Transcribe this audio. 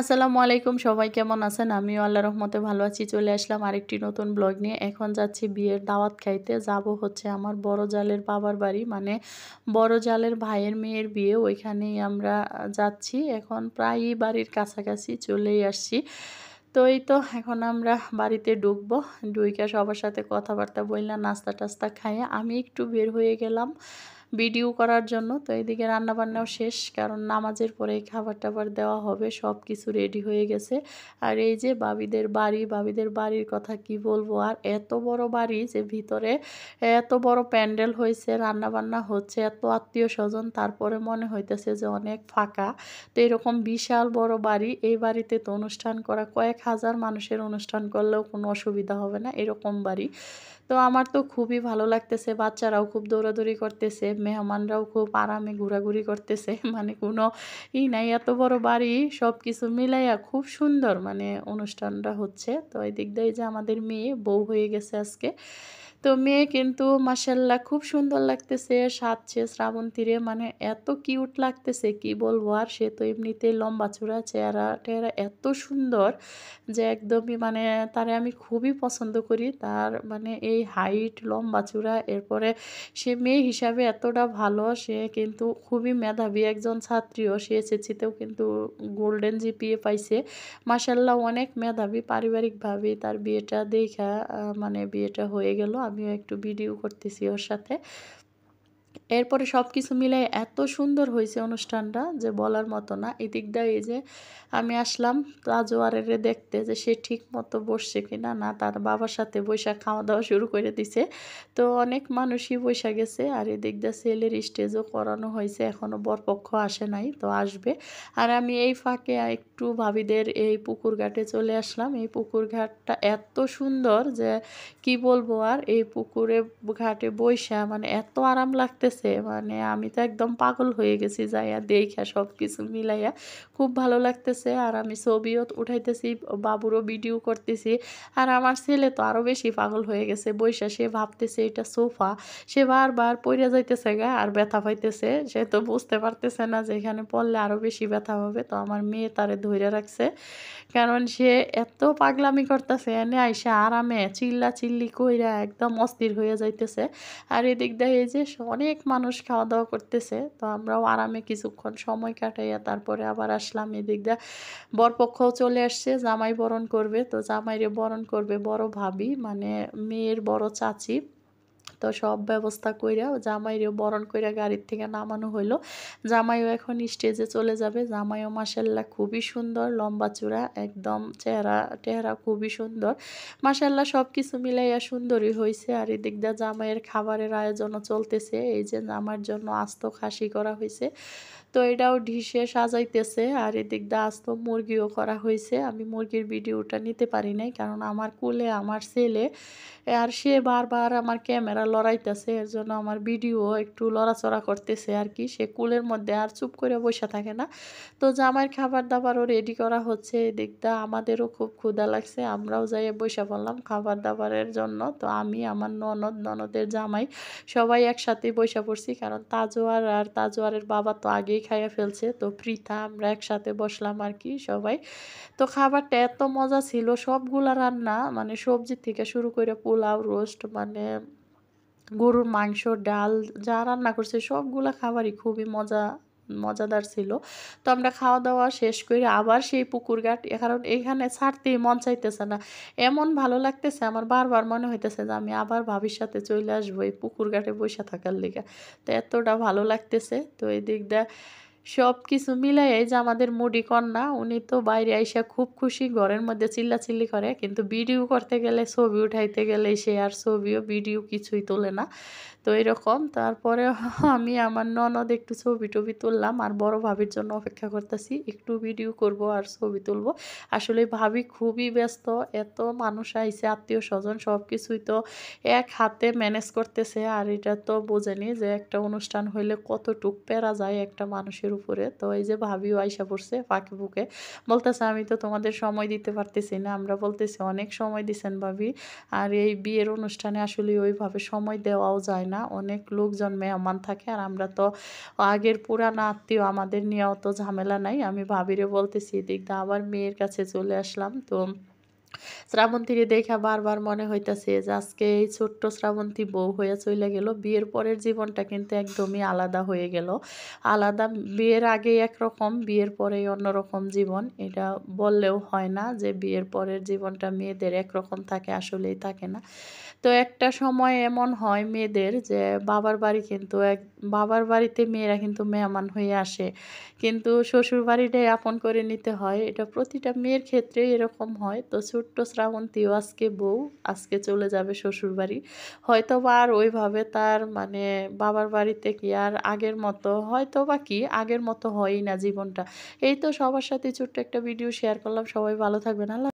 আসসালামু আলাইকুম সবাই কেমন আছেন আমিও আল্লাহ রহমতে ভালো আছি চলে আসলাম আরেকটি নতুন ব্লগ নিয়ে এখন যাচ্ছি বিয়ের দাওয়াত খাইতে যাব হচ্ছে আমার বড় জালের বাবার বাড়ি মানে বড় জালের ভাইয়ের মেয়ের বিয়ে ওইখানেই আমরা যাচ্ছি এখন প্রায়ই বাড়ির কাছাকাছি চলেই আসছি তো এই তো এখন আমরা বাড়িতে ঢুকবো ডুইকা সবার সাথে কথাবার্তা বললাম নাস্তা টাস্তা খাইয়ে আমি একটু বের হয়ে গেলাম ভিডিও করার জন্য তো এইদিকে রান্নাবান্নাও শেষ কারণ নামাজের পরে খাবার টাবার দেওয়া হবে সব কিছু রেডি হয়ে গেছে আর এই যে বাবিদের বাড়ি বাবিদের বাড়ির কথা কি বলবো আর এত বড় বাড়ি যে ভিতরে এত বড় প্যান্ডেল হয়েছে রান্নাবান্না হচ্ছে এত আত্মীয় স্বজন তারপরে মনে হইতেছে যে অনেক ফাঁকা তো এরকম বিশাল বড় বাড়ি এই বাড়িতে তো অনুষ্ঠান করা কয়েক হাজার মানুষের অনুষ্ঠান করলেও কোনো অসুবিধা হবে না এরকম বাড়ি তো আমার তো খুবই ভালো লাগতেছে বাচ্চারাও খুব দৌড়াদৌড়ি করতেছে মেহমানরাও খুব আরামে ঘোরাঘুরি করতেছে মানে কোনো ই নাই এত বড় বাড়ি সব কিছু মিলাইয়া খুব সুন্দর মানে অনুষ্ঠানটা হচ্ছে তো এই দিক দিয়ে যে আমাদের মেয়ে বউ হয়ে গেছে আজকে তো মেয়ে কিন্তু মাসাল্লা খুব সুন্দর লাগতেছে সাতছে শ্রাবণ তীরে মানে এত কিউট লাগতেছে কি বলবো আর সে তো এমনিতেই লম্বা চূড়া চেহারা টেহারা এত সুন্দর যে একদমই মানে তারে আমি খুবই পছন্দ করি তার মানে এই হাইট লম্বা চূড়া এরপরে সে মেয়ে হিসাবে এতটা ভালো সে কিন্তু খুবই মেধাবী একজন ছাত্রীও সে এসেছিতেও কিন্তু গোল্ডেন জিপিএ পাইছে মাসাল্লাহ অনেক মেধাবী পারিবারিকভাবে তার বিয়েটা দেখা মানে বিয়েটা হয়ে গেল আমিও একটু ভিডিও করতেছি ওর সাথে এরপরে সব কিছু মিলে এত সুন্দর হয়েছে অনুষ্ঠানটা যে বলার মতো না এদিক দিয়ে এই যে আমি আসলাম রাজোয়ারের দেখতে যে সে ঠিক মতো বসছে কিনা না তার বাবার সাথে বৈশাখ খাওয়া দাওয়া শুরু করে দিছে তো অনেক মানুষই বৈশা গেছে আর এদিক দিয়ে সেলের স্টেজও করানো হয়েছে এখনও বরপক্ষ আসে নাই তো আসবে আর আমি এই ফাঁকে একটু ভাবিদের এই পুকুর ঘাটে চলে আসলাম এই পুকুর ঘাটটা এত সুন্দর যে কি বলবো আর এই পুকুরে ঘাটে বৈশা মানে এত আরাম লাগতেছে গেছে মানে আমি তো একদম পাগল হয়ে গেছি যাইয়া দেখা সব কিছু মিলাইয়া খুব ভালো লাগতেছে আর আমি ছবিও উঠাইতেছি বাবুরও ভিডিও করতেছি আর আমার ছেলে তো আরও বেশি পাগল হয়ে গেছে বৈশা সে ভাবতেছে এটা সোফা সে বারবার পইরা যাইতেছে গা আর ব্যথা পাইতেছে সে তো বুঝতে পারতেছে না যে এখানে পড়লে আরও বেশি ব্যথা হবে তো আমার মেয়ে তারে ধৈরে রাখছে কারণ সে এত পাগলামি করতেছে এনে আইসা আরামে চিল্লা চিল্লি কইরা একদম অস্থির হয়ে যাইতেছে আর এদিক দিয়ে এই যে অনেক মানুষ খাওয়া দাওয়া করতেছে তো আমরাও আরামে কিছুক্ষণ সময় কাটাইয়া তারপরে আবার আসলাম এদিক দিয়ে বরপক্ষও চলে আসছে জামাই বরণ করবে তো জামাইরে বরণ করবে বড় ভাবি মানে মেয়ের বড় চাচি তো সব ব্যবস্থা কইরা জামাইরেও বরণ কইরা গাড়ির থেকে নামানো হইলো জামাইও এখন স্টেজে চলে যাবে জামাইও মাসাল্লাহ খুবই সুন্দর লম্বা চূড়া একদম চেহারা টেহারা খুবই সুন্দর মাসাল্লাহ সব কিছু মিলাইয়া সুন্দরী হয়েছে আর এদিক দিয়ে জামাইয়ের খাবারের আয়োজনও চলতেছে এই যে জামার জন্য আস্ত খাসি করা হয়েছে তো এটাও ঢিসে সাজাইতেছে আর এদিক দিয়ে আস্ত মুরগিও করা হয়েছে আমি মুরগির ভিডিওটা নিতে পারি নাই কারণ আমার কোলে আমার ছেলে আর সে বারবার আমার ক্যামেরা লড়াইতেছে এর জন্য আমার ভিডিও একটু লড়াচড়া করতেছে আর কি সে কোলের মধ্যে আর চুপ করে বসে থাকে না তো জামাইয়ের খাবার দাবারও রেডি করা হচ্ছে এদিক দিয়ে আমাদেরও খুব ক্ষুধা লাগছে আমরাও যাইয়ে বসে পড়লাম খাবার দাবারের জন্য তো আমি আমার ননদ ননদের জামাই সবাই একসাথে বসে পড়ছি কারণ তাজোয়ার আর তাজোয়ারের বাবা তো আগেই খাইয়া ফেলছে তো প্রীতা আমরা একসাথে বসলাম আর কি সবাই তো খাবারটা এত মজা ছিল সবগুলা রান্না মানে সবজি থেকে শুরু করে পোলাও রোস্ট মানে গরুর মাংস ডাল যা রান্না করছে সবগুলা খাবারই খুবই মজা মজাদার ছিল তো আমরা খাওয়া দাওয়া শেষ করে আবার সেই পুকুর ঘাট কারণ এখানে ছাড়তেই মন চাইতেছে না এমন ভালো লাগতেছে আমার বারবার মনে হইতেছে যে আমি আবার ভাবির সাথে চলে আসবো এই পুকুর ঘাটে বসে থাকার লিগা তো এতটা ভালো লাগতেছে তো এই দিকটা সব কিছু মিলাইয়াই যে আমাদের মুডি কন্যা উনি তো বাইরে আইসা খুব খুশি ঘরের মধ্যে চিল্লাচিল্লি করে কিন্তু ভিডিও করতে গেলে ছবি উঠাইতে গেলে সে আর ছবিও ভিডিও কিছুই তোলে না তো এরকম তারপরে আমি আমার ননদ একটু ছবি টবি তুললাম আর বড় ভাবির জন্য অপেক্ষা করতেছি একটু ভিডিও করব আর ছবি তুলব আসলে ভাবি খুবই ব্যস্ত এত মানুষ আইসে আত্মীয় স্বজন সব কিছুই তো এক হাতে ম্যানেজ করতেছে আর এটা তো বোঝেনি যে একটা অনুষ্ঠান হইলে কতটুক পেরা যায় একটা মানুষের গাছের উপরে তো এই যে ভাবিও আইসা পড়ছে ফাঁকে বুকে বলতেছে আমি তো তোমাদের সময় দিতে পারতেছি না আমরা বলতেছি অনেক সময় দিছেন ভাবি আর এই বিয়ের অনুষ্ঠানে আসলে ওইভাবে সময় দেওয়াও যায় না অনেক লোকজন মেহমান থাকে আর আমরা তো আগের পুরানা আত্মীয় আমাদের নিয়ে অত ঝামেলা নাই আমি ভাবিরে বলতেছি দিকটা আবার মেয়ের কাছে চলে আসলাম তো শ্রাবন্তীরে দেখা বারবার মনে হইতেছে যে আজকে এই ছোট্ট শ্রাবন্তী বউ হয়ে চলে গেল বিয়ের পরের জীবনটা কিন্তু একদমই আলাদা হয়ে গেল আলাদা বিয়ের আগে একরকম বিয়ের পরেই অন্যরকম জীবন এটা বললেও হয় না যে বিয়ের পরের জীবনটা মেয়েদের একরকম থাকে আসলেই থাকে না তো একটা সময় এমন হয় মেয়েদের যে বাবার বাড়ি কিন্তু এক বাবার বাড়িতে মেয়েরা কিন্তু মেয়ামান হয়ে আসে কিন্তু শ্বশুর বাড়িটাই আপন করে নিতে হয় এটা প্রতিটা মেয়ের ক্ষেত্রে এরকম হয় তো ছোট্ট শ্রাবন্তীও আজকে বউ আজকে চলে যাবে শ্বশুরবাড়ি হয়তো আর ওইভাবে তার মানে বাবার বাড়িতে কি আর আগের মতো হয়তো বা কি আগের মতো হয়ই না জীবনটা এই তো সবার সাথে ছোট্ট একটা ভিডিও শেয়ার করলাম সবাই ভালো থাকবেন আল্লাহ